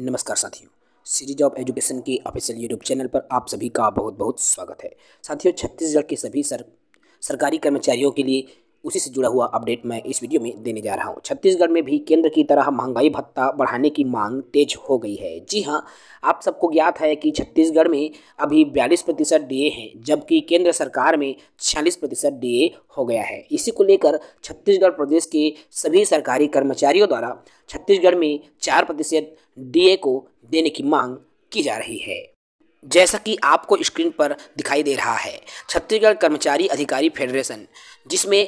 नमस्कार साथियों series of education के ऑफिशियल यूट्यूब चैनल पर आप सभी का बहुत बहुत स्वागत है साथियों छत्तीसगढ़ के सभी सर सरकारी कर्मचारियों के लिए उसी से जुड़ा हुआ अपडेट मैं इस वीडियो में देने जा रहा हूँ छत्तीसगढ़ में भी केंद्र की तरह महंगाई भत्ता बढ़ाने की मांग तेज हो गई है जी हाँ आप सबको ज्ञात है कि छत्तीसगढ़ में अभी बयालीस प्रतिशत डी हैं जबकि केंद्र सरकार में छियालीस प्रतिशत डी हो गया है इसी को लेकर छत्तीसगढ़ प्रदेश के सभी सरकारी कर्मचारियों द्वारा छत्तीसगढ़ में चार प्रतिशत डी को देने की मांग की जा रही है जैसा कि आपको स्क्रीन पर दिखाई दे रहा है छत्तीसगढ़ कर्मचारी अधिकारी फेडरेशन जिसमें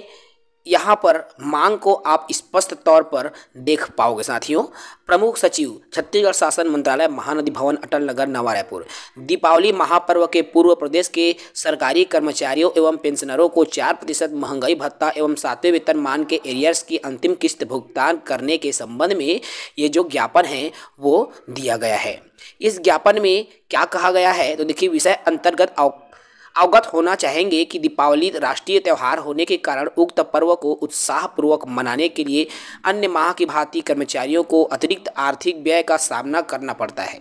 यहाँ पर मांग को आप स्पष्ट तौर पर देख पाओगे साथियों प्रमुख सचिव छत्तीसगढ़ शासन मंत्रालय महानदी भवन अटल नगर नवा रायपुर दीपावली महापर्व के पूर्व प्रदेश के सरकारी कर्मचारियों एवं पेंशनरों को चार प्रतिशत महंगाई भत्ता एवं सातवें वेतन मान के एरियर्स की अंतिम किस्त भुगतान करने के संबंध में ये जो ज्ञापन है वो दिया गया है इस ज्ञापन में क्या कहा गया है तो देखिए विषय अंतर्गत अवगत होना चाहेंगे कि दीपावली राष्ट्रीय त्यौहार होने के कारण उक्त पर्व को उत्साहपूर्वक मनाने के लिए अन्य माह की भांति कर्मचारियों को अतिरिक्त आर्थिक व्यय का सामना करना पड़ता है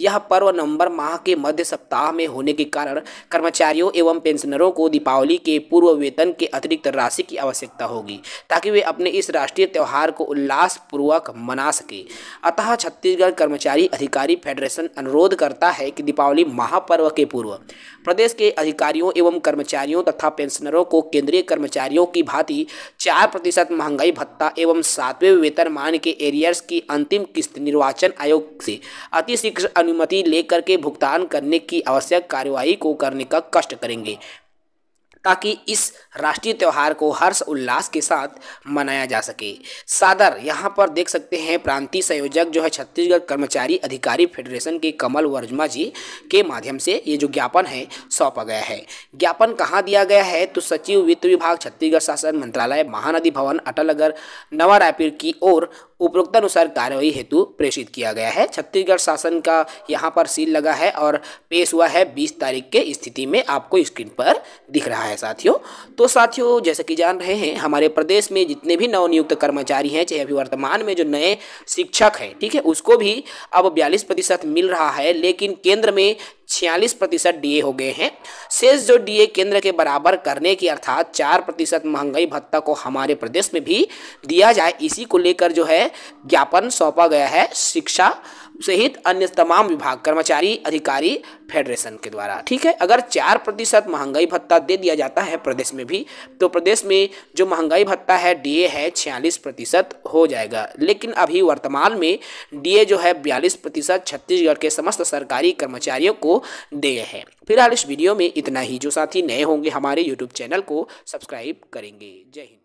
यह पर्व नवंबर माह के मध्य सप्ताह में होने के कारण कर्मचारियों एवं पेंशनरों को दीपावली के पूर्व वेतन के अतिरिक्त राशि की आवश्यकता होगी ताकि वे अपने इस राष्ट्रीय त्यौहार को उल्लासपूर्वक मना सके अतः छत्तीसगढ़ कर्मचारी अधिकारी फेडरेशन अनुरोध करता है कि दीपावली महापर्व के पूर्व प्रदेश के अधिक अधिकारियों एवं कर्मचारियों तथा पेंशनरों को केंद्रीय कर्मचारियों की भांति चार प्रतिशत महंगाई भत्ता एवं सातवें वेतनमान के एरियर्स की अंतिम किस्त निर्वाचन आयोग से अतिशीघ्र अनुमति लेकर के भुगतान करने की आवश्यक कार्यवाही को करने का कष्ट करेंगे ताकि इस राष्ट्रीय त्यौहार को हर्ष उल्लास के साथ मनाया जा सके सादर यहाँ पर देख सकते हैं प्रांतीय संयोजक जो है छत्तीसगढ़ कर्मचारी अधिकारी फेडरेशन के कमल वर्जमा जी के माध्यम से ये जो ज्ञापन है सौंपा गया है ज्ञापन कहाँ दिया गया है तो सचिव वित्त विभाग छत्तीसगढ़ शासन मंत्रालय महानदी भवन अटल नगर नवा रायपुर की ओर उपरोक्तानुसार कार्रवाई हेतु प्रेषित किया गया है छत्तीसगढ़ शासन का यहाँ पर सील लगा है और पेश हुआ है बीस तारीख के स्थिति में आपको स्क्रीन पर दिख रहा है साथियों तो साथियों जैसे कि जान रहे हैं हमारे प्रदेश में जितने भी नवनियुक्त कर्मचारी हैं चाहे अभी वर्तमान में जो नए शिक्षक हैं ठीक है उसको भी अब बयालीस प्रतिशत मिल रहा है लेकिन केंद्र में छियालीस प्रतिशत डी हो गए हैं शेष जो डी केंद्र के बराबर करने की अर्थात चार प्रतिशत महंगाई भत्ता को हमारे प्रदेश में भी दिया जाए इसी को लेकर जो है ज्ञापन सौंपा गया है शिक्षा सहित अन्य तमाम विभाग कर्मचारी अधिकारी फेडरेशन के द्वारा ठीक है अगर चार प्रतिशत महंगाई भत्ता दे दिया जाता है प्रदेश में भी तो प्रदेश में जो महंगाई भत्ता है डीए है छियालीस प्रतिशत हो जाएगा लेकिन अभी वर्तमान में डीए जो है बयालीस प्रतिशत छत्तीसगढ़ के समस्त सरकारी कर्मचारियों को दे है फिलहाल इस वीडियो में इतना ही जो साथी नए होंगे हमारे यूट्यूब चैनल को सब्सक्राइब करेंगे जय हिंद